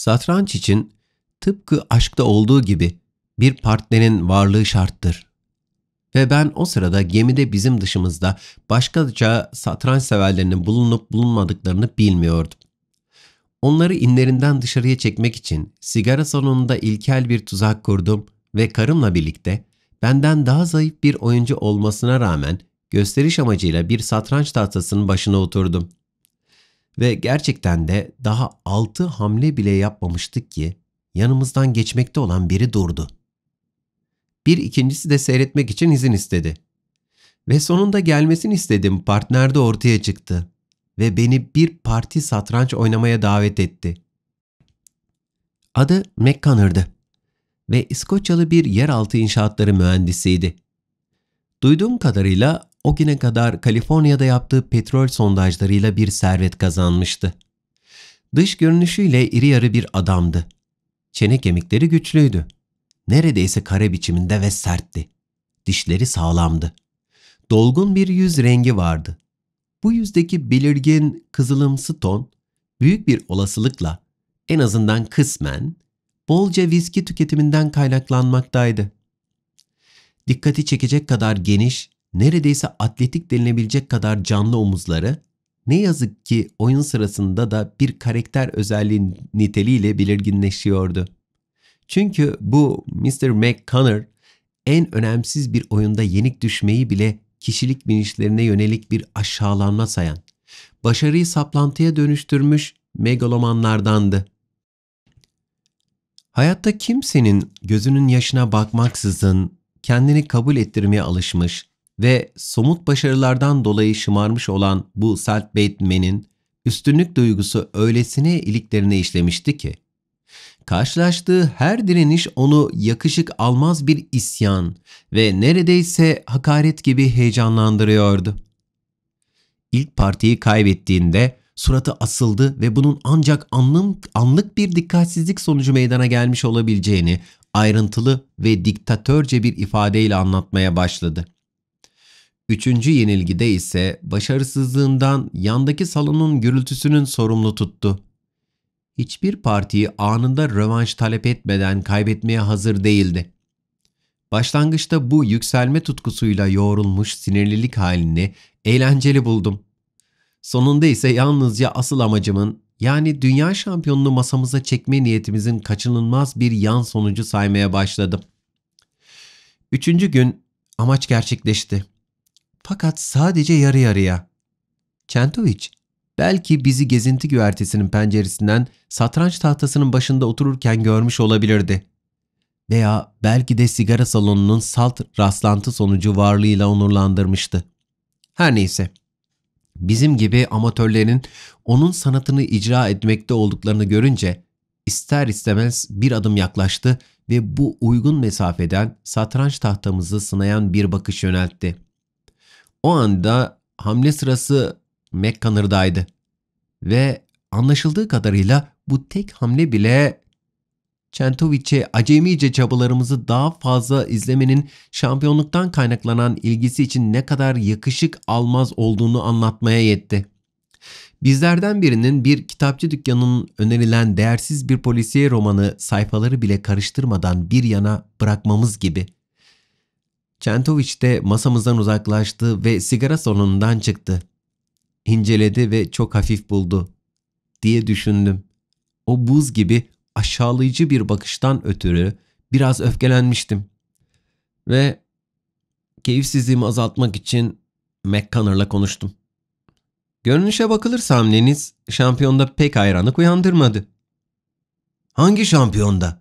Satranç için tıpkı aşkta olduğu gibi bir partnerin varlığı şarttır. Ve ben o sırada gemide bizim dışımızda başkaca satranç severlerinin bulunup bulunmadıklarını bilmiyordum. Onları inlerinden dışarıya çekmek için sigara salonunda ilkel bir tuzak kurdum ve karımla birlikte benden daha zayıf bir oyuncu olmasına rağmen gösteriş amacıyla bir satranç tahtasının başına oturdum. Ve gerçekten de daha altı hamle bile yapmamıştık ki yanımızdan geçmekte olan biri durdu. Bir ikincisi de seyretmek için izin istedi. Ve sonunda gelmesini istedim partner de ortaya çıktı ve beni bir parti satranç oynamaya davet etti. Adı McConner'dı ve İskoçyalı bir yeraltı inşaatları mühendisiydi. Duyduğum kadarıyla o güne kadar Kaliforniya'da yaptığı petrol sondajlarıyla bir servet kazanmıştı. Dış görünüşüyle iri yarı bir adamdı. Çene kemikleri güçlüydü. Neredeyse kare biçiminde ve sertti. Dişleri sağlamdı. Dolgun bir yüz rengi vardı. Bu yüzdeki belirgin kızılımsı ton büyük bir olasılıkla en azından kısmen bolca viski tüketiminden kaynaklanmaktaydı. Dikkati çekecek kadar geniş neredeyse atletik denilebilecek kadar canlı omuzları ne yazık ki oyun sırasında da bir karakter özelliği niteliğiyle belirginleşiyordu. Çünkü bu Mr. McConnor en önemsiz bir oyunda yenik düşmeyi bile kişilik bilinçlerine yönelik bir aşağılanma sayan, başarıyı saplantıya dönüştürmüş megalomanlardandı. Hayatta kimsenin gözünün yaşına bakmaksızın kendini kabul ettirmeye alışmış, ve somut başarılardan dolayı şımarmış olan bu Salt Bateman'in üstünlük duygusu öylesine iliklerine işlemişti ki, karşılaştığı her direniş onu yakışık almaz bir isyan ve neredeyse hakaret gibi heyecanlandırıyordu. İlk partiyi kaybettiğinde suratı asıldı ve bunun ancak anlık, anlık bir dikkatsizlik sonucu meydana gelmiş olabileceğini ayrıntılı ve diktatörce bir ifadeyle anlatmaya başladı.'' Üçüncü yenilgide ise başarısızlığından yandaki salonun gürültüsünün sorumlu tuttu. Hiçbir partiyi anında rövanş talep etmeden kaybetmeye hazır değildi. Başlangıçta bu yükselme tutkusuyla yoğrulmuş sinirlilik halini eğlenceli buldum. Sonunda ise yalnızca asıl amacımın yani dünya şampiyonunu masamıza çekme niyetimizin kaçınılmaz bir yan sonucu saymaya başladım. Üçüncü gün amaç gerçekleşti. Fakat sadece yarı yarıya. Kentoviç, belki bizi gezinti güvertesinin penceresinden satranç tahtasının başında otururken görmüş olabilirdi. Veya belki de sigara salonunun salt rastlantı sonucu varlığıyla onurlandırmıştı. Her neyse. Bizim gibi amatörlerin onun sanatını icra etmekte olduklarını görünce ister istemez bir adım yaklaştı ve bu uygun mesafeden satranç tahtamızı sınayan bir bakış yöneltti.'' O anda hamle sırası McConner'daydı. Ve anlaşıldığı kadarıyla bu tek hamle bile Çentoviç'e acemice çabalarımızı daha fazla izlemenin şampiyonluktan kaynaklanan ilgisi için ne kadar yakışık almaz olduğunu anlatmaya yetti. Bizlerden birinin bir kitapçı dükkanının önerilen değersiz bir polisiye romanı sayfaları bile karıştırmadan bir yana bırakmamız gibi.'' Çentoviç de masamızdan uzaklaştı ve sigara salonundan çıktı. İnceledi ve çok hafif buldu diye düşündüm. O buz gibi aşağılayıcı bir bakıştan ötürü biraz öfkelenmiştim. Ve keyifsizliğimi azaltmak için McConner'la konuştum. Görünüşe bakılırsa hamleniz şampiyonda pek hayranlık uyandırmadı. Hangi şampiyonda?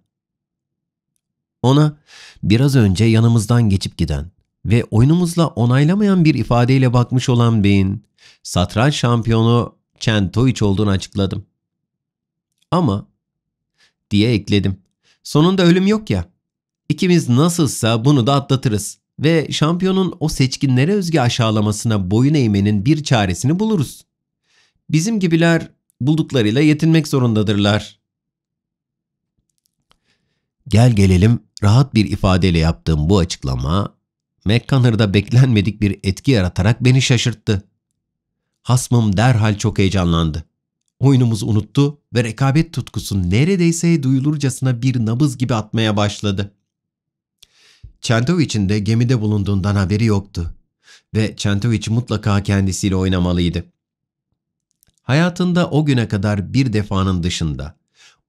Ona biraz önce yanımızdan geçip giden ve oyunumuzla onaylamayan bir ifadeyle bakmış olan beyin, satranç şampiyonu Çentoiç olduğunu açıkladım. Ama diye ekledim. Sonunda ölüm yok ya. İkimiz nasılsa bunu da atlatırız ve şampiyonun o seçkinlere özgü aşağılamasına boyun eğmenin bir çaresini buluruz. Bizim gibiler bulduklarıyla yetinmek zorundadırlar. Gel gelelim Rahat bir ifadeyle yaptığım bu açıklama McConner'da beklenmedik bir etki yaratarak beni şaşırttı. Hasmım derhal çok heyecanlandı. Oyunumuzu unuttu ve rekabet tutkusu neredeyse duyulurcasına bir nabız gibi atmaya başladı. Çentoviç'in de gemide bulunduğundan haberi yoktu ve Çentoviç mutlaka kendisiyle oynamalıydı. Hayatında o güne kadar bir defanın dışında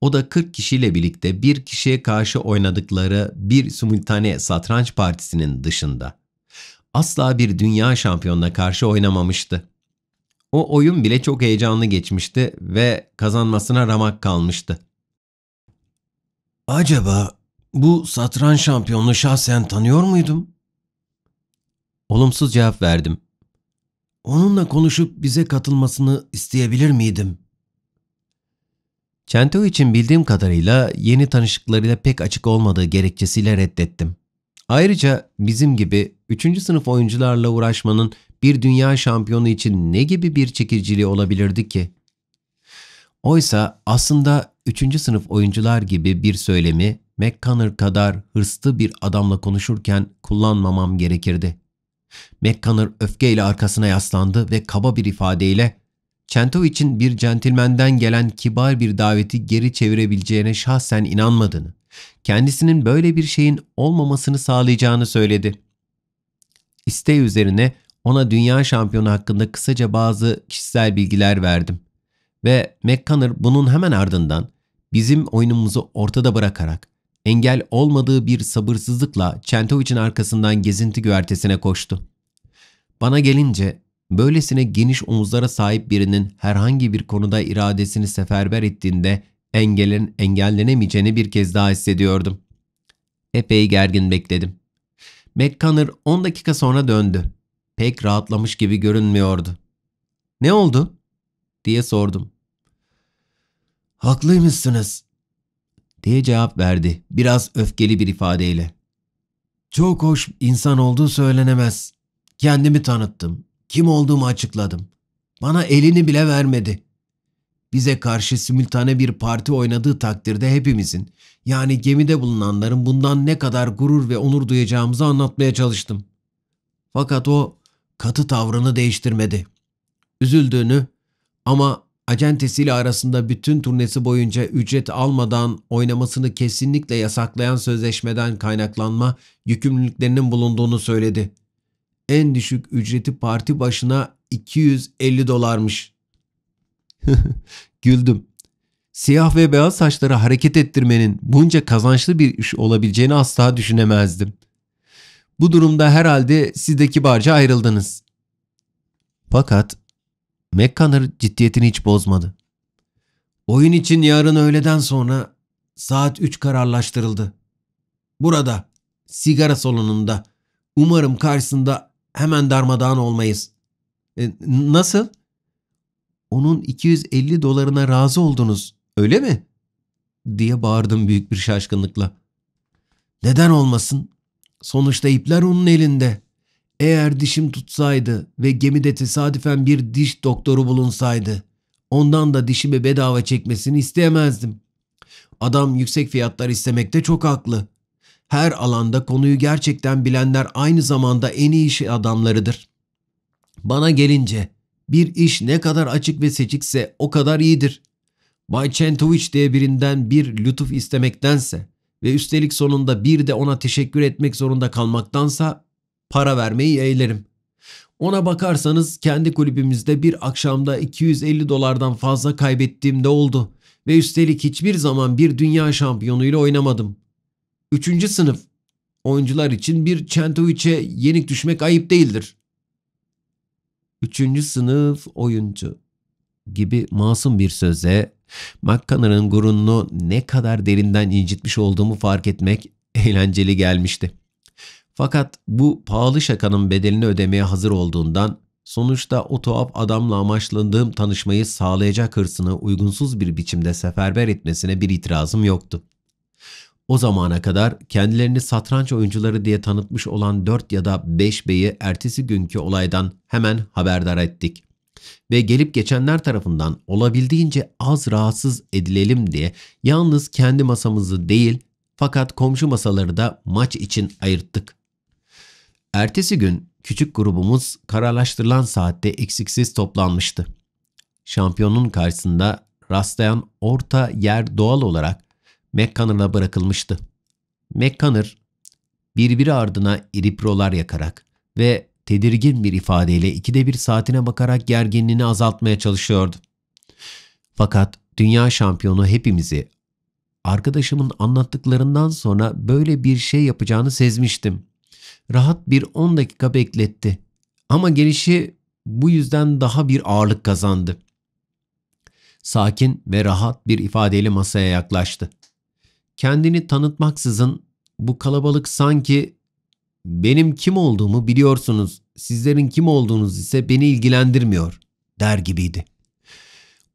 o da 40 kişiyle birlikte bir kişiye karşı oynadıkları bir simultane satranç partisinin dışında. Asla bir dünya şampiyonuna karşı oynamamıştı. O oyun bile çok heyecanlı geçmişti ve kazanmasına ramak kalmıştı. Acaba bu satranç şampiyonunu şahsen tanıyor muydum? Olumsuz cevap verdim. Onunla konuşup bize katılmasını isteyebilir miydim? Çento için bildiğim kadarıyla yeni tanışıklarıyla pek açık olmadığı gerekçesiyle reddettim. Ayrıca bizim gibi 3. sınıf oyuncularla uğraşmanın bir dünya şampiyonu için ne gibi bir çekiciliği olabilirdi ki? Oysa aslında 3. sınıf oyuncular gibi bir söylemi McConner kadar hırslı bir adamla konuşurken kullanmamam gerekirdi. McConner öfkeyle arkasına yaslandı ve kaba bir ifadeyle için bir centilmenden gelen kibar bir daveti geri çevirebileceğine şahsen inanmadığını, kendisinin böyle bir şeyin olmamasını sağlayacağını söyledi. İsteği üzerine ona dünya şampiyonu hakkında kısaca bazı kişisel bilgiler verdim. Ve McConnor bunun hemen ardından bizim oyunumuzu ortada bırakarak engel olmadığı bir sabırsızlıkla Çentovic'in arkasından gezinti güvertesine koştu. Bana gelince Böylesine geniş omuzlara sahip birinin herhangi bir konuda iradesini seferber ettiğinde engelen, engellenemeyeceğini bir kez daha hissediyordum. Epey gergin bekledim. McConnor 10 dakika sonra döndü. Pek rahatlamış gibi görünmüyordu. Ne oldu? diye sordum. Haklıymışsınız diye cevap verdi biraz öfkeli bir ifadeyle. Çok hoş insan olduğu söylenemez. Kendimi tanıttım. Kim olduğumu açıkladım. Bana elini bile vermedi. Bize karşı simultane bir parti oynadığı takdirde hepimizin, yani gemide bulunanların bundan ne kadar gurur ve onur duyacağımızı anlatmaya çalıştım. Fakat o katı tavrını değiştirmedi. Üzüldüğünü ama acentesiyle arasında bütün turnesi boyunca ücret almadan oynamasını kesinlikle yasaklayan sözleşmeden kaynaklanma yükümlülüklerinin bulunduğunu söyledi en düşük ücreti parti başına 250 dolarmış. Güldüm. Siyah ve beyaz saçları hareket ettirmenin bunca kazançlı bir iş olabileceğini asla düşünemezdim. Bu durumda herhalde siz de kibarca ayrıldınız. Fakat McConnor ciddiyetini hiç bozmadı. Oyun için yarın öğleden sonra saat 3 kararlaştırıldı. Burada, sigara salonunda, umarım karşısında Hemen darmadağın olmayız. E, nasıl? Onun 250 dolarına razı oldunuz, öyle mi? diye bağırdım büyük bir şaşkınlıkla. Neden olmasın? Sonuçta ipler onun elinde. Eğer dişim tutsaydı ve gemide tesadüfen bir diş doktoru bulunsaydı, ondan da dişimi bedava çekmesini isteyemezdim. Adam yüksek fiyatlar istemekte çok haklı her alanda konuyu gerçekten bilenler aynı zamanda en iyi iş adamlarıdır. Bana gelince bir iş ne kadar açık ve seçikse o kadar iyidir. Bay Çentoviç diye birinden bir lütuf istemektense ve üstelik sonunda bir de ona teşekkür etmek zorunda kalmaktansa para vermeyi eğlerim. Ona bakarsanız kendi kulübümüzde bir akşamda 250 dolardan fazla kaybettiğimde oldu ve üstelik hiçbir zaman bir dünya şampiyonuyla oynamadım. Üçüncü sınıf oyuncular için bir Çentoviç'e yenik düşmek ayıp değildir. Üçüncü sınıf oyuncu gibi masum bir söze McConaughey'ın gururunu ne kadar derinden incitmiş olduğumu fark etmek eğlenceli gelmişti. Fakat bu pahalı şakanın bedelini ödemeye hazır olduğundan sonuçta o tuhaf adamla amaçlandığım tanışmayı sağlayacak hırsını uygunsuz bir biçimde seferber etmesine bir itirazım yoktu. O zamana kadar kendilerini satranç oyuncuları diye tanıtmış olan 4 ya da 5 beyi ertesi günkü olaydan hemen haberdar ettik. Ve gelip geçenler tarafından olabildiğince az rahatsız edilelim diye yalnız kendi masamızı değil fakat komşu masaları da maç için ayırttık. Ertesi gün küçük grubumuz kararlaştırılan saatte eksiksiz toplanmıştı. Şampiyonun karşısında rastlayan orta yer doğal olarak McCanner'la bırakılmıştı. McCanner birbiri ardına iriprolar yakarak ve tedirgin bir ifadeyle ikide bir saatine bakarak gerginliğini azaltmaya çalışıyordu. Fakat dünya şampiyonu hepimizi arkadaşımın anlattıklarından sonra böyle bir şey yapacağını sezmiştim. Rahat bir 10 dakika bekletti. Ama gelişi bu yüzden daha bir ağırlık kazandı. Sakin ve rahat bir ifadeyle masaya yaklaştı. Kendini tanıtmaksızın bu kalabalık sanki benim kim olduğumu biliyorsunuz, sizlerin kim olduğunuz ise beni ilgilendirmiyor der gibiydi.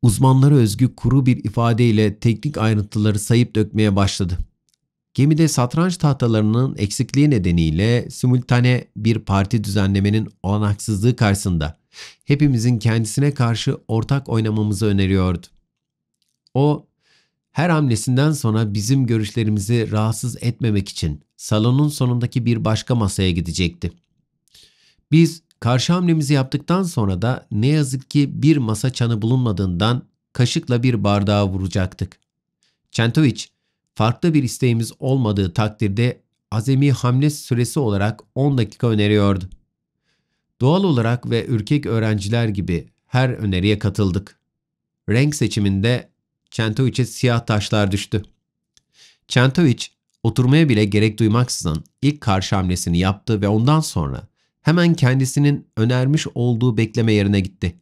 Uzmanlara özgü kuru bir ifadeyle teknik ayrıntıları sayıp dökmeye başladı. Gemide satranç tahtalarının eksikliği nedeniyle simultane bir parti düzenlemenin olanaksızlığı karşısında hepimizin kendisine karşı ortak oynamamızı öneriyordu. O her hamlesinden sonra bizim görüşlerimizi rahatsız etmemek için salonun sonundaki bir başka masaya gidecekti. Biz karşı hamlemizi yaptıktan sonra da ne yazık ki bir masa çanı bulunmadığından kaşıkla bir bardağa vuracaktık. Çentoviç, farklı bir isteğimiz olmadığı takdirde azemi hamle süresi olarak 10 dakika öneriyordu. Doğal olarak ve ürkek öğrenciler gibi her öneriye katıldık. Renk seçiminde Çentoviç'e siyah taşlar düştü. Çentoviç oturmaya bile gerek duymaksızın ilk karşı hamlesini yaptı ve ondan sonra hemen kendisinin önermiş olduğu bekleme yerine gitti.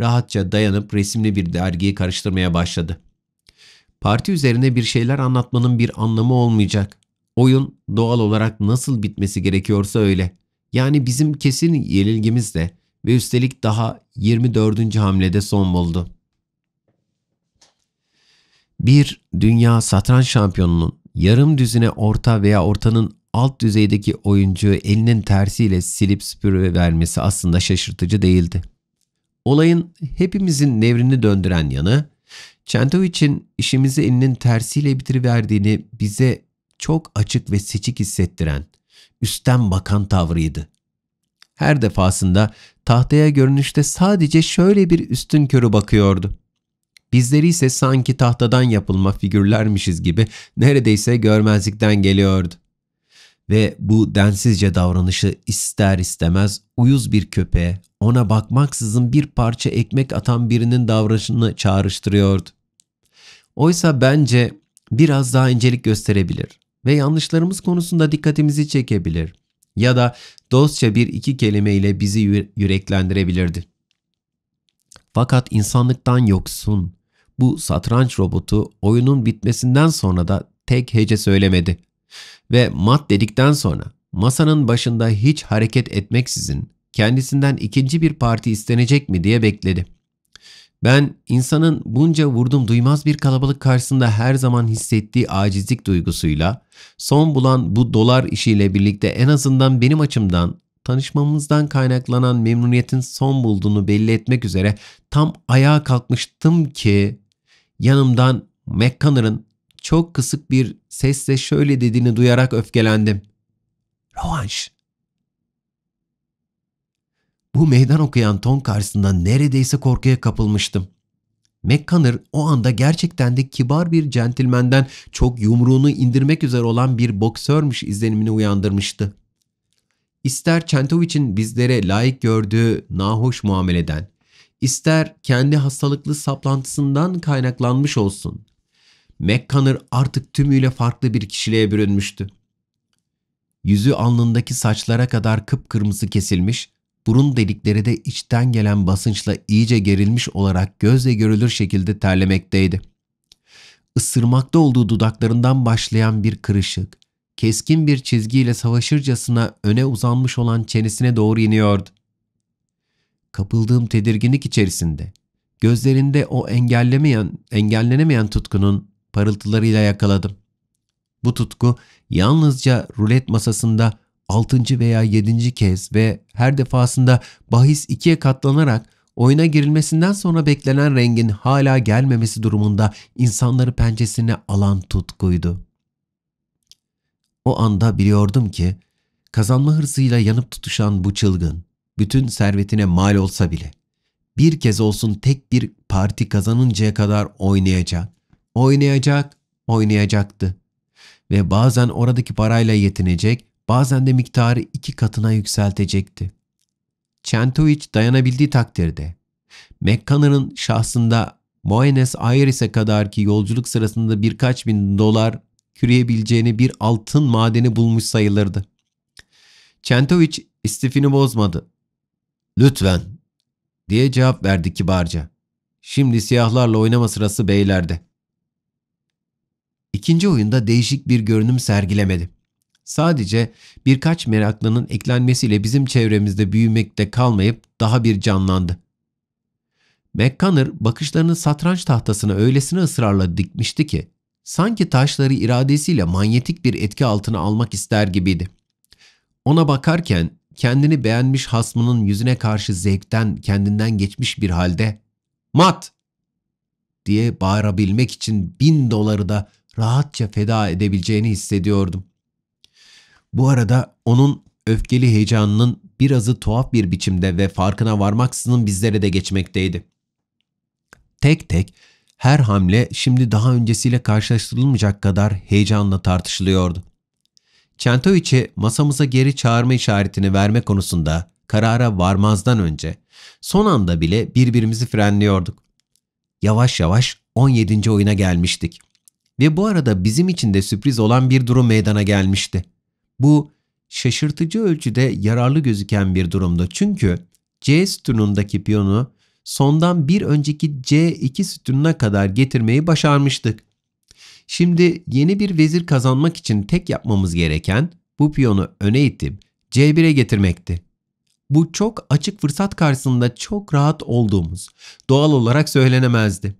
Rahatça dayanıp resimli bir dergiyi karıştırmaya başladı. Parti üzerine bir şeyler anlatmanın bir anlamı olmayacak. Oyun doğal olarak nasıl bitmesi gerekiyorsa öyle. Yani bizim kesin yenilgimiz ve üstelik daha 24. hamlede son buldu bir dünya satranç şampiyonunun yarım düzine orta veya ortanın alt düzeydeki oyuncuyu elinin tersiyle silip süpürü vermesi aslında şaşırtıcı değildi. Olayın hepimizin nevrini döndüren yanı, Çentoviç'in işimizi elinin tersiyle bitiriverdiğini bize çok açık ve seçik hissettiren, üstten bakan tavrıydı. Her defasında tahtaya görünüşte sadece şöyle bir üstün körü bakıyordu. Bizleri ise sanki tahtadan yapılma figürlermişiz gibi neredeyse görmezlikten geliyordu. Ve bu densizce davranışı ister istemez uyuz bir köpeğe ona bakmaksızın bir parça ekmek atan birinin davranışını çağrıştırıyordu. Oysa bence biraz daha incelik gösterebilir ve yanlışlarımız konusunda dikkatimizi çekebilir ya da dostça bir iki kelimeyle bizi yüreklendirebilirdi. Fakat insanlıktan yoksun, bu satranç robotu oyunun bitmesinden sonra da tek hece söylemedi. Ve mat dedikten sonra masanın başında hiç hareket etmeksizin kendisinden ikinci bir parti istenecek mi diye bekledi. Ben insanın bunca vurdum duymaz bir kalabalık karşısında her zaman hissettiği acizlik duygusuyla son bulan bu dolar işiyle birlikte en azından benim açımdan tanışmamızdan kaynaklanan memnuniyetin son bulduğunu belli etmek üzere tam ayağa kalkmıştım ki Yanımdan McConner'ın çok kısık bir sesle şöyle dediğini duyarak öfkelendim. Rovanş. Bu meydan okuyan ton karşısında neredeyse korkuya kapılmıştım. McConner o anda gerçekten de kibar bir centilmenden çok yumruğunu indirmek üzere olan bir boksörmüş izlenimini uyandırmıştı. İster Çentoviç'in bizlere layık gördüğü nahoş muameleden, ister kendi hastalıklı saplantısından kaynaklanmış olsun. McConnor artık tümüyle farklı bir kişiliğe bürünmüştü. Yüzü alnındaki saçlara kadar kıpkırmızı kesilmiş, burun delikleri de içten gelen basınçla iyice gerilmiş olarak gözle görülür şekilde terlemekteydi. Isırmakta olduğu dudaklarından başlayan bir kırışık, keskin bir çizgiyle savaşırcasına öne uzanmış olan çenesine doğru iniyordu kapıldığım tedirginlik içerisinde, gözlerinde o engellemeyen, engellenemeyen tutkunun parıltılarıyla yakaladım. Bu tutku yalnızca rulet masasında 6. veya 7. kez ve her defasında bahis ikiye katlanarak oyuna girilmesinden sonra beklenen rengin hala gelmemesi durumunda insanları pençesine alan tutkuydu. O anda biliyordum ki kazanma hırsıyla yanıp tutuşan bu çılgın, bütün servetine mal olsa bile bir kez olsun tek bir parti kazanıncaya kadar oynayacak, oynayacak, oynayacaktı. Ve bazen oradaki parayla yetinecek, bazen de miktarı iki katına yükseltecekti. Chantovic dayanabildiği takdirde McConnor'ın şahsında Buenos Aires'e kadar ki yolculuk sırasında birkaç bin dolar küreyebileceğini bir altın madeni bulmuş sayılırdı. Çentoviç istifini bozmadı Lütfen diye cevap verdi kibarca. Şimdi siyahlarla oynama sırası beylerde. İkinci oyunda değişik bir görünüm sergilemedi. Sadece birkaç meraklının eklenmesiyle bizim çevremizde büyümekte kalmayıp daha bir canlandı. McConner bakışlarını satranç tahtasına öylesine ısrarla dikmişti ki sanki taşları iradesiyle manyetik bir etki altına almak ister gibiydi. Ona bakarken kendini beğenmiş hasmının yüzüne karşı zevkten kendinden geçmiş bir halde ''Mat!'' diye bağırabilmek için bin doları da rahatça feda edebileceğini hissediyordum. Bu arada onun öfkeli heyecanının birazı tuhaf bir biçimde ve farkına varmaksızın bizlere de geçmekteydi. Tek tek her hamle şimdi daha öncesiyle karşılaştırılmayacak kadar heyecanla tartışılıyordu. Çentoviç'i masamıza geri çağırma işaretini verme konusunda karara varmazdan önce son anda bile birbirimizi frenliyorduk. Yavaş yavaş 17. oyuna gelmiştik. Ve bu arada bizim için de sürpriz olan bir durum meydana gelmişti. Bu şaşırtıcı ölçüde yararlı gözüken bir durumdu. Çünkü C sütunundaki piyonu sondan bir önceki C2 sütununa kadar getirmeyi başarmıştık. Şimdi yeni bir vezir kazanmak için tek yapmamız gereken bu piyonu öne itip C1'e getirmekti. Bu çok açık fırsat karşısında çok rahat olduğumuz doğal olarak söylenemezdi.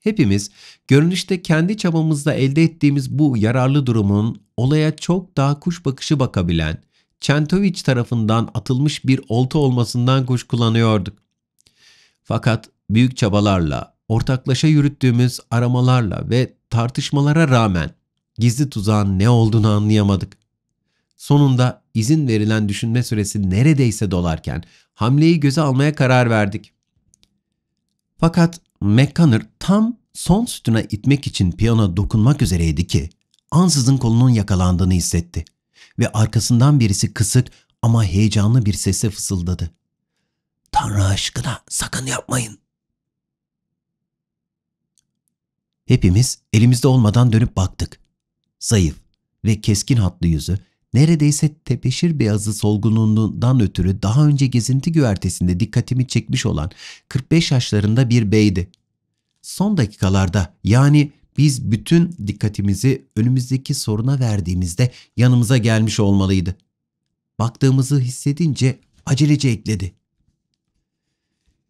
Hepimiz görünüşte kendi çabamızla elde ettiğimiz bu yararlı durumun olaya çok daha kuş bakışı bakabilen Çentoviç tarafından atılmış bir olta olmasından kullanıyorduk. Fakat büyük çabalarla, ortaklaşa yürüttüğümüz aramalarla ve tartışmalara rağmen gizli tuzağın ne olduğunu anlayamadık. Sonunda izin verilen düşünme süresi neredeyse dolarken hamleyi göze almaya karar verdik. Fakat McConner tam son sütuna itmek için piyano dokunmak üzereydi ki ansızın kolunun yakalandığını hissetti ve arkasından birisi kısık ama heyecanlı bir sesle fısıldadı. ''Tanrı aşkına sakın yapmayın.'' Hepimiz elimizde olmadan dönüp baktık. Zayıf ve keskin hatlı yüzü, neredeyse tepeşir beyazı solgunluğundan ötürü daha önce gezinti güvertesinde dikkatimi çekmiş olan 45 yaşlarında bir beydi. Son dakikalarda yani biz bütün dikkatimizi önümüzdeki soruna verdiğimizde yanımıza gelmiş olmalıydı. Baktığımızı hissedince acelece ekledi.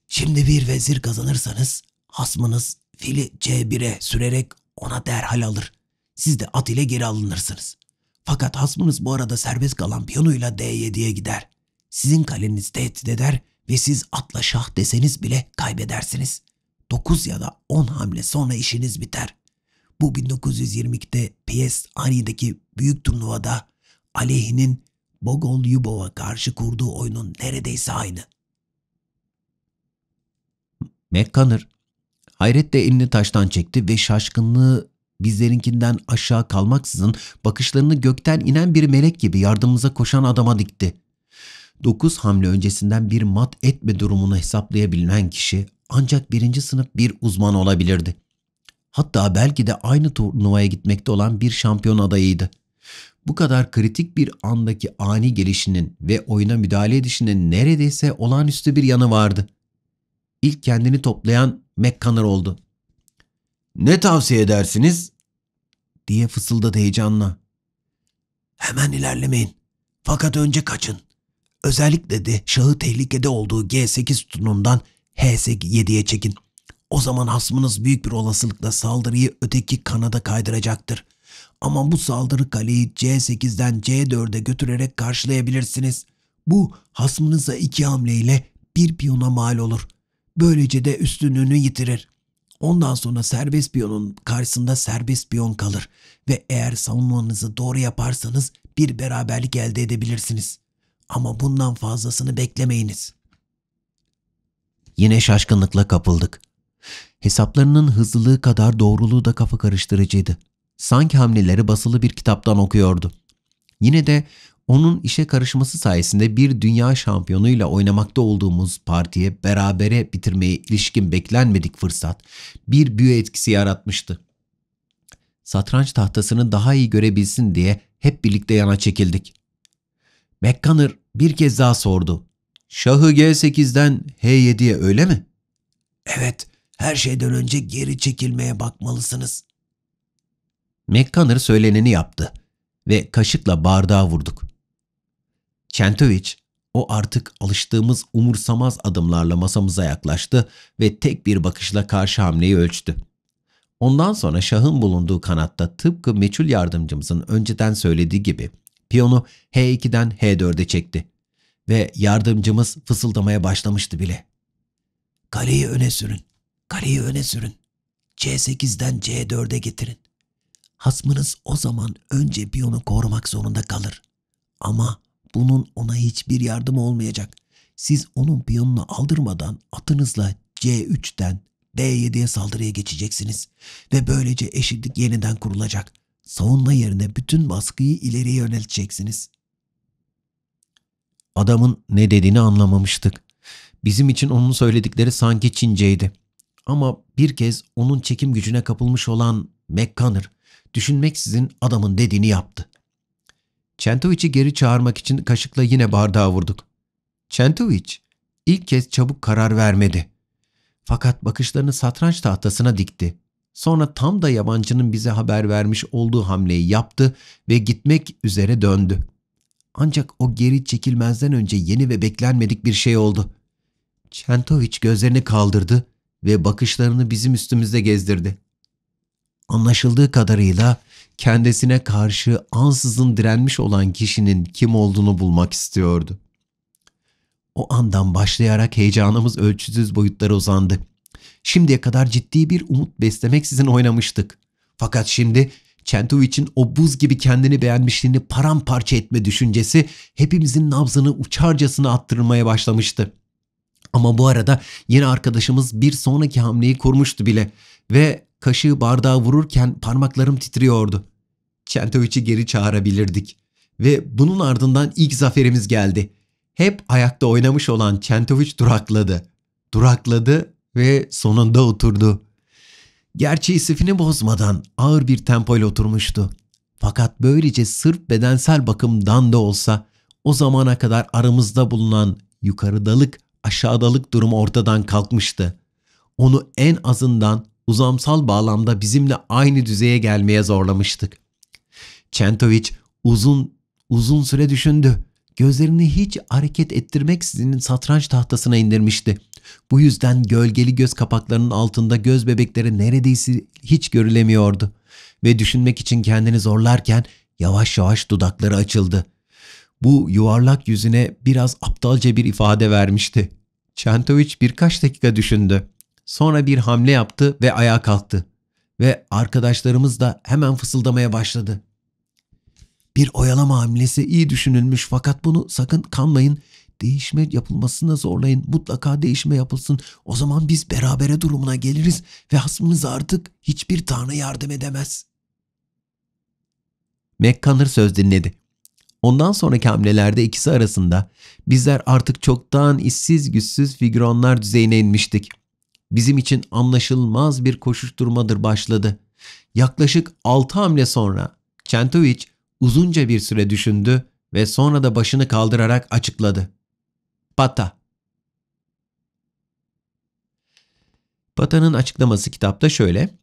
Şimdi bir vezir kazanırsanız hasmınız Fili C1'e sürerek ona derhal alır. Siz de at ile geri alınırsınız. Fakat hasmınız bu arada serbest kalan piyonuyla D7'ye gider. Sizin kaleniz tehdit eder ve siz atla şah deseniz bile kaybedersiniz. 9 ya da 10 hamle sonra işiniz biter. Bu 1922'de PS Ani'deki büyük turnuvada Alehinin Bogol Yubov'a karşı kurduğu oyunun neredeyse aynı. McConnor Hayretle elini taştan çekti ve şaşkınlığı bizlerinkinden aşağı kalmaksızın bakışlarını gökten inen bir melek gibi yardımımıza koşan adama dikti. Dokuz hamle öncesinden bir mat etme durumunu hesaplayabilen kişi ancak birinci sınıf bir uzman olabilirdi. Hatta belki de aynı turnuvaya gitmekte olan bir şampiyon adayıydı. Bu kadar kritik bir andaki ani gelişinin ve oyuna müdahale edişinin neredeyse olağanüstü bir yanı vardı. İlk kendini toplayan McConnor oldu. Ne tavsiye edersiniz? diye fısıldadı heyecanla. Hemen ilerlemeyin. Fakat önce kaçın. Özellikle de şahı tehlikede olduğu G8 sütunundan H7'ye çekin. O zaman hasmınız büyük bir olasılıkla saldırıyı öteki kanada kaydıracaktır. Ama bu saldırı kaleyi C8'den C4'e götürerek karşılayabilirsiniz. Bu hasmınıza iki hamle ile bir piyona mal olur. Böylece de üstünlüğünü yitirir. Ondan sonra serbest piyonun karşısında serbest piyon kalır ve eğer savunmanızı doğru yaparsanız bir beraberlik elde edebilirsiniz. Ama bundan fazlasını beklemeyiniz. Yine şaşkınlıkla kapıldık. Hesaplarının hızlılığı kadar doğruluğu da kafa karıştırıcıydı. Sanki hamleleri basılı bir kitaptan okuyordu. Yine de onun işe karışması sayesinde bir dünya şampiyonuyla oynamakta olduğumuz partiye berabere bitirmeye ilişkin beklenmedik fırsat bir büyü etkisi yaratmıştı. Satranç tahtasını daha iyi görebilsin diye hep birlikte yana çekildik. McConnor bir kez daha sordu. Şahı G8'den H7'ye öyle mi? Evet, her şeyden önce geri çekilmeye bakmalısınız. McConnor söyleneni yaptı ve kaşıkla bardağa vurduk. Çentoviç o artık alıştığımız umursamaz adımlarla masamıza yaklaştı ve tek bir bakışla karşı hamleyi ölçtü. Ondan sonra şahın bulunduğu kanatta tıpkı meçhul yardımcımızın önceden söylediği gibi piyonu H2'den H4'e çekti ve yardımcımız fısıldamaya başlamıştı bile. Kaleyi öne sürün, kaleyi öne sürün, C8'den C4'e getirin. Hasmınız o zaman önce piyonu korumak zorunda kalır ama bunun ona hiçbir yardım olmayacak. Siz onun piyonunu aldırmadan atınızla C3'ten b 7ye saldırıya geçeceksiniz ve böylece eşitlik yeniden kurulacak. Savunma yerine bütün baskıyı ileriye yönelteceksiniz. Adamın ne dediğini anlamamıştık. Bizim için onun söyledikleri sanki Çinceydi. Ama bir kez onun çekim gücüne kapılmış olan McConner düşünmeksizin adamın dediğini yaptı. Çentoviç'i geri çağırmak için kaşıkla yine bardağa vurduk. Çentoviç ilk kez çabuk karar vermedi. Fakat bakışlarını satranç tahtasına dikti. Sonra tam da yabancının bize haber vermiş olduğu hamleyi yaptı ve gitmek üzere döndü. Ancak o geri çekilmezden önce yeni ve beklenmedik bir şey oldu. Çentoviç gözlerini kaldırdı ve bakışlarını bizim üstümüzde gezdirdi. Anlaşıldığı kadarıyla kendisine karşı ansızın direnmiş olan kişinin kim olduğunu bulmak istiyordu. O andan başlayarak heyecanımız ölçüsüz boyutlara uzandı. Şimdiye kadar ciddi bir umut beslemeksizin oynamıştık. Fakat şimdi Çentoviç'in o buz gibi kendini beğenmişliğini paramparça etme düşüncesi hepimizin nabzını uçarcasına attırmaya başlamıştı. Ama bu arada yeni arkadaşımız bir sonraki hamleyi kurmuştu bile ve Kaşığı bardağa vururken parmaklarım titriyordu. Çentoviç'i geri çağırabilirdik. Ve bunun ardından ilk zaferimiz geldi. Hep ayakta oynamış olan Çentoviç durakladı. Durakladı ve sonunda oturdu. Gerçi sifini bozmadan ağır bir tempoyla oturmuştu. Fakat böylece sırf bedensel bakımdan da olsa o zamana kadar aramızda bulunan yukarıdalık aşağıdalık durumu ortadan kalkmıştı. Onu en azından uzamsal bağlamda bizimle aynı düzeye gelmeye zorlamıştık. Çentoviç uzun uzun süre düşündü. Gözlerini hiç hareket ettirmeksizin satranç tahtasına indirmişti. Bu yüzden gölgeli göz kapaklarının altında göz bebekleri neredeyse hiç görülemiyordu. Ve düşünmek için kendini zorlarken yavaş yavaş dudakları açıldı. Bu yuvarlak yüzüne biraz aptalca bir ifade vermişti. Çentoviç birkaç dakika düşündü. Sonra bir hamle yaptı ve ayağa kalktı. Ve arkadaşlarımız da hemen fısıldamaya başladı. Bir oyalama hamlesi iyi düşünülmüş fakat bunu sakın kanmayın. Değişme yapılmasına zorlayın. Mutlaka değişme yapılsın. O zaman biz berabere durumuna geliriz ve hasmımız artık hiçbir tanrı yardım edemez. McConnor söz dinledi. Ondan sonraki hamlelerde ikisi arasında bizler artık çoktan işsiz güçsüz figüranlar düzeyine inmiştik bizim için anlaşılmaz bir koşuşturmadır başladı. Yaklaşık 6 hamle sonra Çentoviç uzunca bir süre düşündü ve sonra da başını kaldırarak açıkladı. Pata Pata'nın açıklaması kitapta şöyle.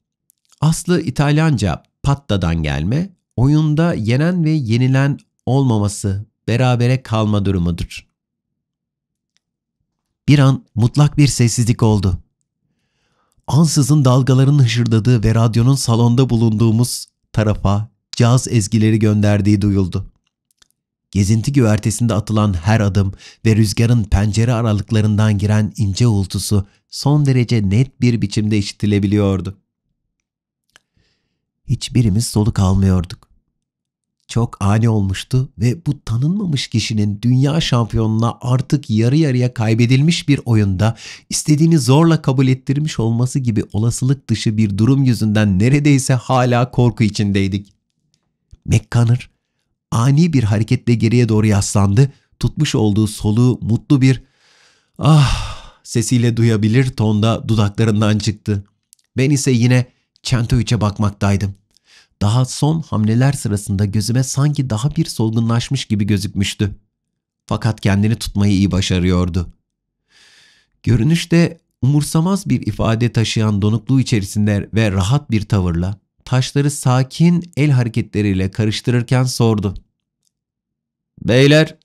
Aslı İtalyanca patta'dan gelme, oyunda yenen ve yenilen olmaması, berabere kalma durumudur. Bir an mutlak bir sessizlik oldu ansızın dalgaların hışırdadığı ve radyonun salonda bulunduğumuz tarafa caz ezgileri gönderdiği duyuldu. Gezinti güvertesinde atılan her adım ve rüzgarın pencere aralıklarından giren ince uğultusu son derece net bir biçimde işitilebiliyordu. Hiçbirimiz soluk almıyorduk çok ani olmuştu ve bu tanınmamış kişinin dünya şampiyonuna artık yarı yarıya kaybedilmiş bir oyunda istediğini zorla kabul ettirmiş olması gibi olasılık dışı bir durum yüzünden neredeyse hala korku içindeydik. McConnor ani bir hareketle geriye doğru yaslandı, tutmuş olduğu soluğu mutlu bir ah sesiyle duyabilir tonda dudaklarından çıktı. Ben ise yine Çento 3'e bakmaktaydım daha son hamleler sırasında gözüme sanki daha bir solgunlaşmış gibi gözükmüştü. Fakat kendini tutmayı iyi başarıyordu. Görünüşte umursamaz bir ifade taşıyan donukluğu içerisinde ve rahat bir tavırla taşları sakin el hareketleriyle karıştırırken sordu. Beyler,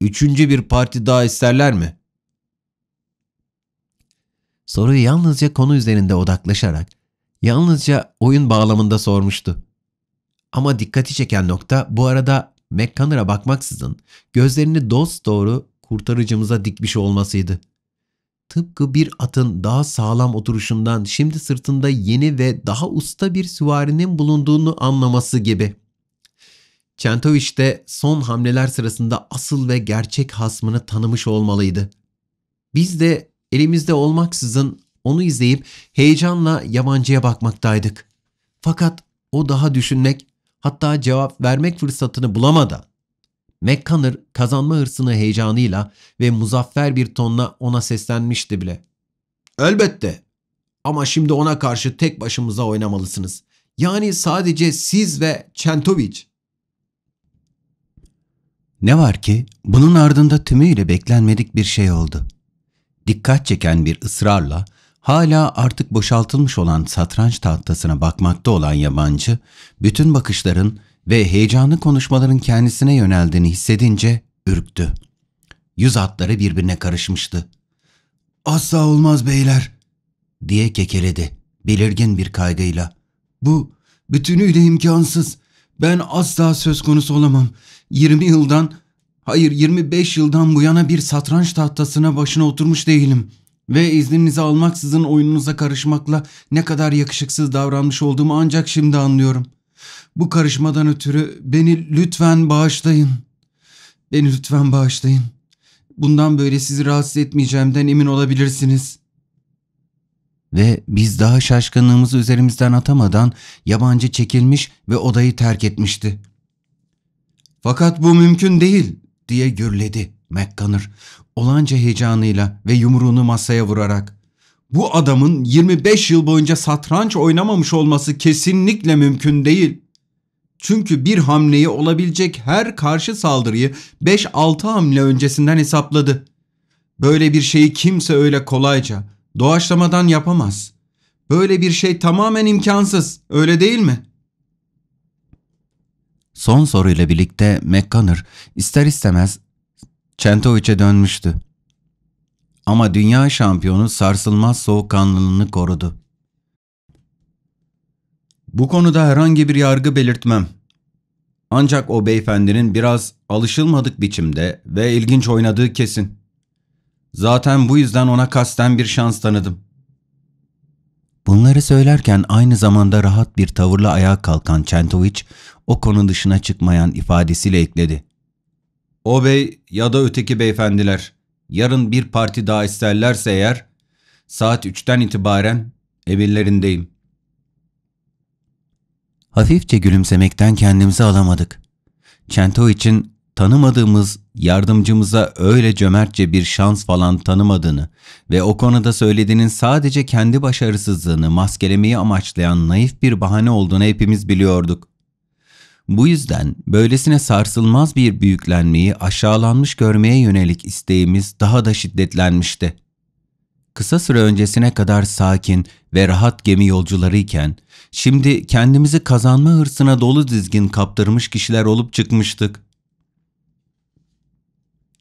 üçüncü bir parti daha isterler mi? Soruyu yalnızca konu üzerinde odaklaşarak, yalnızca oyun bağlamında sormuştu. Ama dikkati çeken nokta bu arada McCanner'a bakmaksızın gözlerini dost doğru kurtarıcımıza dikmiş olmasıydı. Tıpkı bir atın daha sağlam oturuşundan şimdi sırtında yeni ve daha usta bir süvarinin bulunduğunu anlaması gibi. Çentoviç de son hamleler sırasında asıl ve gerçek hasmını tanımış olmalıydı. Biz de elimizde olmaksızın onu izleyip heyecanla yabancıya bakmaktaydık. Fakat o daha düşünmek, hatta cevap vermek fırsatını bulamadan McConnor kazanma hırsını heyecanıyla ve muzaffer bir tonla ona seslenmişti bile. Elbette ama şimdi ona karşı tek başımıza oynamalısınız. Yani sadece siz ve Çentovic. Ne var ki bunun ardında tümüyle beklenmedik bir şey oldu. Dikkat çeken bir ısrarla Hala artık boşaltılmış olan satranç tahtasına bakmakta olan yabancı, bütün bakışların ve heyecanlı konuşmaların kendisine yöneldiğini hissedince ürktü. Yüz atları birbirine karışmıştı. ''Asla olmaz beyler!'' diye kekeledi belirgin bir kaygıyla. ''Bu bütünüyle imkansız. Ben asla söz konusu olamam. 20 yıldan, hayır 25 yıldan bu yana bir satranç tahtasına başına oturmuş değilim.'' Ve izninizi almaksızın oyununuza karışmakla ne kadar yakışıksız davranmış olduğumu ancak şimdi anlıyorum. Bu karışmadan ötürü beni lütfen bağışlayın. Beni lütfen bağışlayın. Bundan böyle sizi rahatsız etmeyeceğimden emin olabilirsiniz.'' ve biz daha şaşkınlığımızı üzerimizden atamadan yabancı çekilmiş ve odayı terk etmişti. Fakat bu mümkün değil diye gürledi. McConnor olanca heyecanıyla ve yumruğunu masaya vurarak bu adamın 25 yıl boyunca satranç oynamamış olması kesinlikle mümkün değil. Çünkü bir hamleyi olabilecek her karşı saldırıyı 5-6 hamle öncesinden hesapladı. Böyle bir şeyi kimse öyle kolayca, doğaçlamadan yapamaz. Böyle bir şey tamamen imkansız, öyle değil mi? Son soruyla birlikte McConnor ister istemez Çentoviç'e dönmüştü. Ama dünya şampiyonu sarsılmaz soğukkanlılığını korudu. Bu konuda herhangi bir yargı belirtmem. Ancak o beyefendinin biraz alışılmadık biçimde ve ilginç oynadığı kesin. Zaten bu yüzden ona kasten bir şans tanıdım. Bunları söylerken aynı zamanda rahat bir tavırla ayağa kalkan Çentoviç, o konu dışına çıkmayan ifadesiyle ekledi. O bey ya da öteki beyefendiler yarın bir parti daha isterlerse eğer saat üçten itibaren emirlerindeyim. Hafifçe gülümsemekten kendimizi alamadık. Çento için tanımadığımız yardımcımıza öyle cömertçe bir şans falan tanımadığını ve o konuda söylediğinin sadece kendi başarısızlığını maskelemeyi amaçlayan naif bir bahane olduğunu hepimiz biliyorduk. Bu yüzden böylesine sarsılmaz bir büyüklenmeyi aşağılanmış görmeye yönelik isteğimiz daha da şiddetlenmişti. Kısa süre öncesine kadar sakin ve rahat gemi yolcularıyken, şimdi kendimizi kazanma hırsına dolu dizgin kaptırmış kişiler olup çıkmıştık.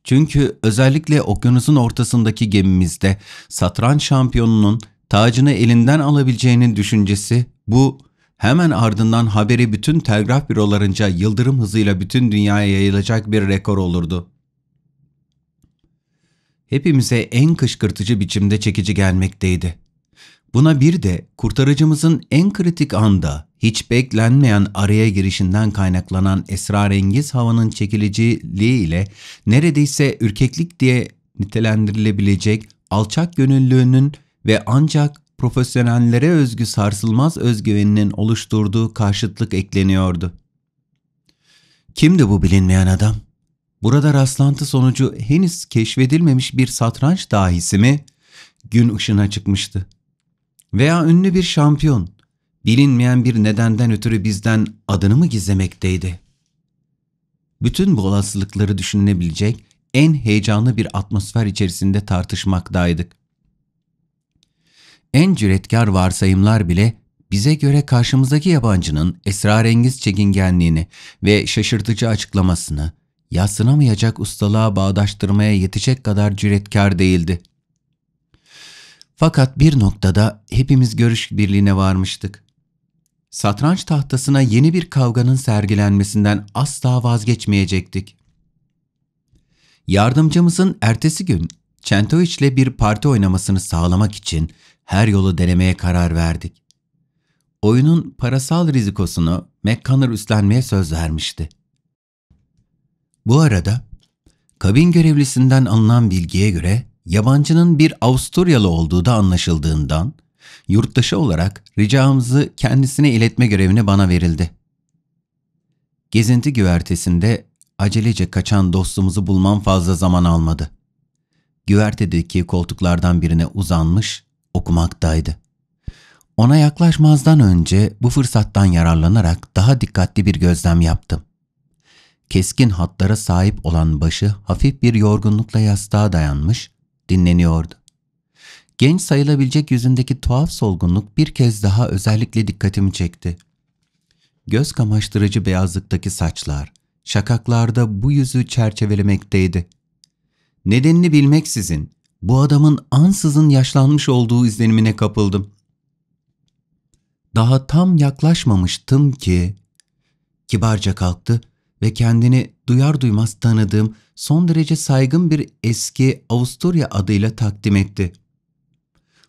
Çünkü özellikle okyanusun ortasındaki gemimizde satranç şampiyonunun tacını elinden alabileceğinin düşüncesi bu Hemen ardından haberi bütün telgraf bürolarınca yıldırım hızıyla bütün dünyaya yayılacak bir rekor olurdu. Hepimize en kışkırtıcı biçimde çekici gelmekteydi. Buna bir de kurtarıcımızın en kritik anda hiç beklenmeyen araya girişinden kaynaklanan esrarengiz havanın çekileceği ile neredeyse ürkeklik diye nitelendirilebilecek alçak gönüllüğünün ve ancak profesyonellere özgü sarsılmaz özgüveninin oluşturduğu karşıtlık ekleniyordu. Kimdi bu bilinmeyen adam? Burada rastlantı sonucu henüz keşfedilmemiş bir satranç dahisi mi gün ışına çıkmıştı. Veya ünlü bir şampiyon bilinmeyen bir nedenden ötürü bizden adını mı gizlemekteydi? Bütün bu olasılıkları düşünebilecek en heyecanlı bir atmosfer içerisinde tartışmaktaydık en cüretkar varsayımlar bile bize göre karşımızdaki yabancının esrarengiz çekingenliğini ve şaşırtıcı açıklamasını yaslanamayacak ustalığa bağdaştırmaya yetecek kadar cüretkar değildi. Fakat bir noktada hepimiz görüş birliğine varmıştık. Satranç tahtasına yeni bir kavganın sergilenmesinden asla vazgeçmeyecektik. Yardımcımızın ertesi gün Çentoviç'le bir parti oynamasını sağlamak için her yolu denemeye karar verdik. Oyunun parasal rizikosunu McConnor üstlenmeye söz vermişti. Bu arada kabin görevlisinden alınan bilgiye göre yabancının bir Avusturyalı olduğu da anlaşıldığından yurttaşı olarak ricamızı kendisine iletme görevini bana verildi. Gezinti güvertesinde acelece kaçan dostumuzu bulmam fazla zaman almadı. Güvertedeki koltuklardan birine uzanmış, okumaktaydı. Ona yaklaşmazdan önce bu fırsattan yararlanarak daha dikkatli bir gözlem yaptım. Keskin hatlara sahip olan başı hafif bir yorgunlukla yastığa dayanmış, dinleniyordu. Genç sayılabilecek yüzündeki tuhaf solgunluk bir kez daha özellikle dikkatimi çekti. Göz kamaştırıcı beyazlıktaki saçlar, şakaklarda bu yüzü çerçevelemekteydi. Nedenini bilmeksizin bu adamın ansızın yaşlanmış olduğu izlenimine kapıldım. Daha tam yaklaşmamıştım ki kibarca kalktı ve kendini duyar duymaz tanıdığım son derece saygın bir eski Avusturya adıyla takdim etti.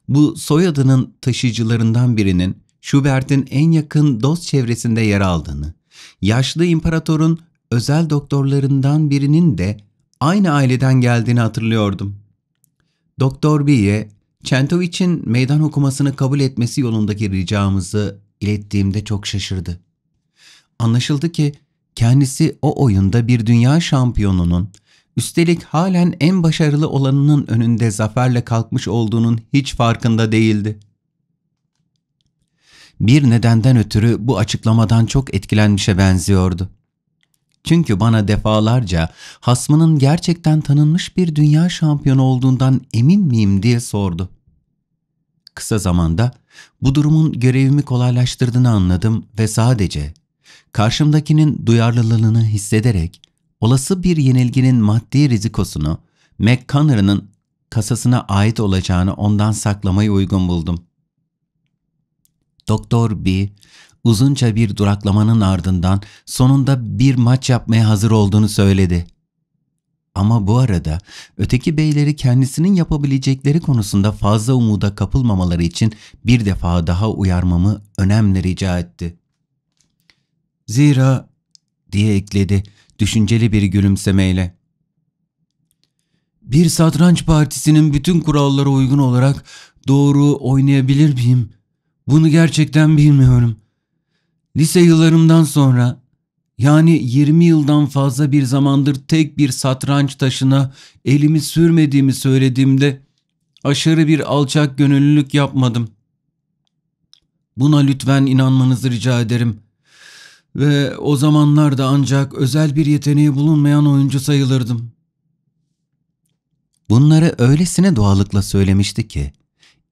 Bu soyadının taşıyıcılarından birinin Schubert'in en yakın dost çevresinde yer aldığını, yaşlı imparatorun özel doktorlarından birinin de aynı aileden geldiğini hatırlıyordum. Doktor B'ye Çentoviç'in meydan okumasını kabul etmesi yolundaki ricamızı ilettiğimde çok şaşırdı. Anlaşıldı ki kendisi o oyunda bir dünya şampiyonunun, üstelik halen en başarılı olanının önünde zaferle kalkmış olduğunun hiç farkında değildi. Bir nedenden ötürü bu açıklamadan çok etkilenmişe benziyordu. Çünkü bana defalarca hasmının gerçekten tanınmış bir dünya şampiyonu olduğundan emin miyim diye sordu. Kısa zamanda bu durumun görevimi kolaylaştırdığını anladım ve sadece karşımdakinin duyarlılığını hissederek olası bir yenilginin maddi rizikosunu McConner'ın kasasına ait olacağını ondan saklamayı uygun buldum. Doktor B uzunca bir duraklamanın ardından sonunda bir maç yapmaya hazır olduğunu söyledi. Ama bu arada öteki beyleri kendisinin yapabilecekleri konusunda fazla umuda kapılmamaları için bir defa daha uyarmamı önemli rica etti. Zira diye ekledi düşünceli bir gülümsemeyle. Bir satranç partisinin bütün kurallara uygun olarak doğru oynayabilir miyim? Bunu gerçekten bilmiyorum. Lise yıllarımdan sonra yani 20 yıldan fazla bir zamandır tek bir satranç taşına elimi sürmediğimi söylediğimde aşırı bir alçak gönüllülük yapmadım. Buna lütfen inanmanızı rica ederim. Ve o zamanlarda ancak özel bir yeteneği bulunmayan oyuncu sayılırdım. Bunları öylesine doğallıkla söylemişti ki,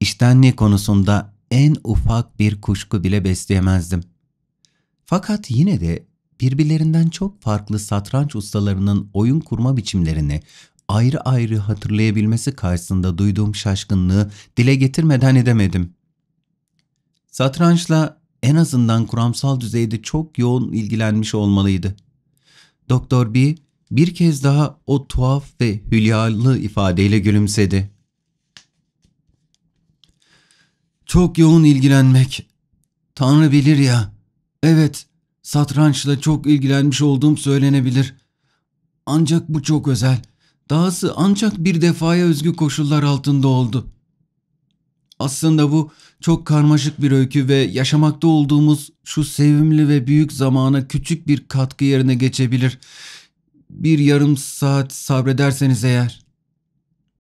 iştenliği konusunda en ufak bir kuşku bile besleyemezdim.'' Fakat yine de birbirlerinden çok farklı satranç ustalarının oyun kurma biçimlerini ayrı ayrı hatırlayabilmesi karşısında duyduğum şaşkınlığı dile getirmeden edemedim. Satrançla en azından kuramsal düzeyde çok yoğun ilgilenmiş olmalıydı. Doktor B bir kez daha o tuhaf ve hülyalı ifadeyle gülümsedi. Çok yoğun ilgilenmek. Tanrı bilir ya, Evet, satrançla çok ilgilenmiş olduğum söylenebilir. Ancak bu çok özel. Dahası ancak bir defaya özgü koşullar altında oldu. Aslında bu çok karmaşık bir öykü ve yaşamakta olduğumuz şu sevimli ve büyük zamana küçük bir katkı yerine geçebilir. Bir yarım saat sabrederseniz eğer.''